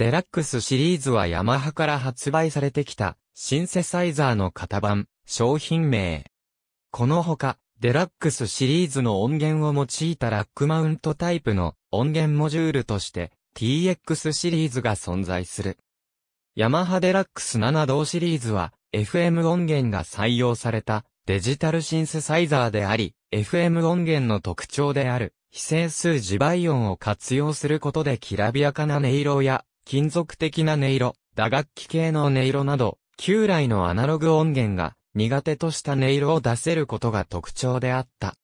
デラックスシリーズはヤマハから発売されてきた、シンセサイザーの型番、商品名。このほか、デラックスシリーズの音源を用いたラックマウントタイプの音源モジュールとして TX シリーズが存在する。ヤマハデラックス7同シリーズは FM 音源が採用されたデジタルシンセサイザーであり、FM 音源の特徴である非整数自倍音を活用することできらびやかな音色や金属的な音色、打楽器系の音色など、旧来のアナログ音源が苦手とした音色を出せることが特徴であった。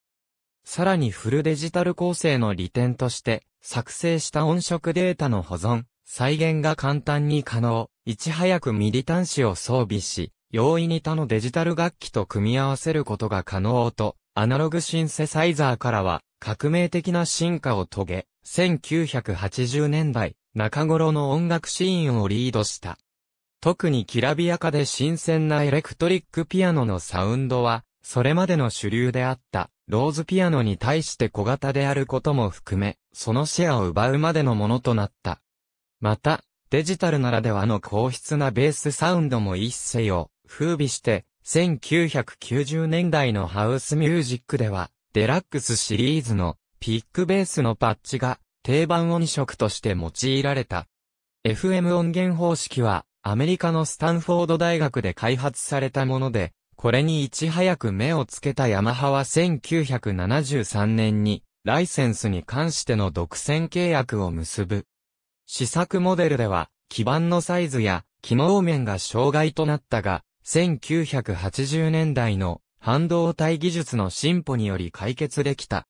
さらにフルデジタル構成の利点として、作成した音色データの保存、再現が簡単に可能、いち早くミディ端子を装備し、容易に他のデジタル楽器と組み合わせることが可能と、アナログシンセサイザーからは革命的な進化を遂げ、1980年代、中頃の音楽シーンをリードした。特にきらびやかで新鮮なエレクトリックピアノのサウンドは、それまでの主流であった、ローズピアノに対して小型であることも含め、そのシェアを奪うまでのものとなった。また、デジタルならではの硬質なベースサウンドも一世を風靡して、1990年代のハウスミュージックでは、デラックスシリーズのピックベースのパッチが定番音色として用いられた。FM 音源方式は、アメリカのスタンフォード大学で開発されたもので、これにいち早く目をつけたヤマハは1973年に、ライセンスに関しての独占契約を結ぶ。試作モデルでは、基板のサイズや、機能面が障害となったが、1980年代の半導体技術の進歩により解決できた。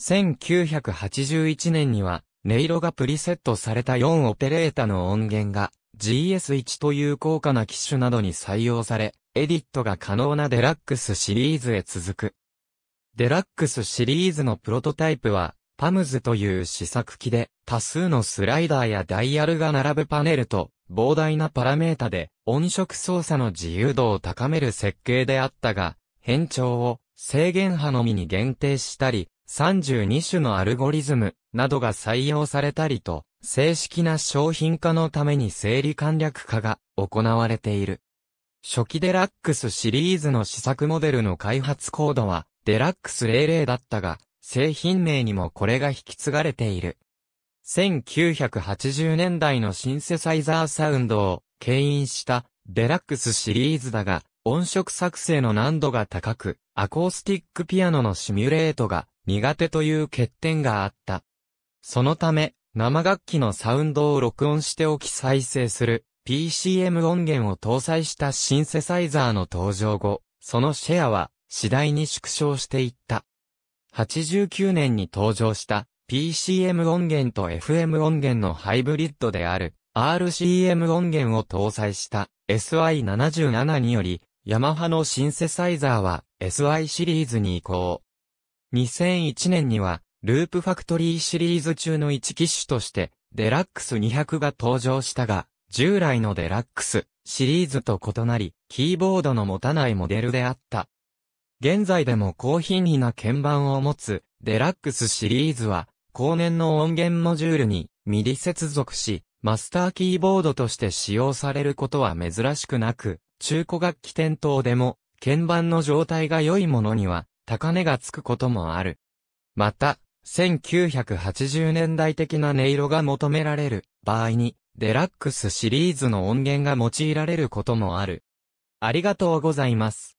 1981年には、音色がプリセットされた4オペレータの音源が GS1 という高価な機種などに採用され、エディットが可能なデラックスシリーズへ続く。デラックスシリーズのプロトタイプは、パムズという試作機で、多数のスライダーやダイヤルが並ぶパネルと、膨大なパラメータで、音色操作の自由度を高める設計であったが、変調を制限波のみに限定したり、32種のアルゴリズムなどが採用されたりと、正式な商品化のために整理簡略化が行われている。初期デラックスシリーズの試作モデルの開発コードは、デラックス00だったが、製品名にもこれが引き継がれている。1980年代のシンセサイザーサウンドを牽引したデラックスシリーズだが、音色作成の難度が高く、アコースティックピアノのシミュレートが苦手という欠点があった。そのため、生楽器のサウンドを録音しておき再生する PCM 音源を搭載したシンセサイザーの登場後、そのシェアは次第に縮小していった。89年に登場した PCM 音源と FM 音源のハイブリッドである RCM 音源を搭載した SI77 により、ヤマハのシンセサイザーは SI シリーズに移行。2001年には、ループファクトリーシリーズ中の1機種として、デラックス200が登場したが、従来のデラックスシリーズと異なり、キーボードの持たないモデルであった。現在でも高品位な鍵盤を持つデラックスシリーズは、後年の音源モジュールにミディ接続し、マスターキーボードとして使用されることは珍しくなく、中古楽器店等でも、鍵盤の状態が良いものには、高値がつくこともある。また、1980年代的な音色が求められる場合に、デラックスシリーズの音源が用いられることもある。ありがとうございます。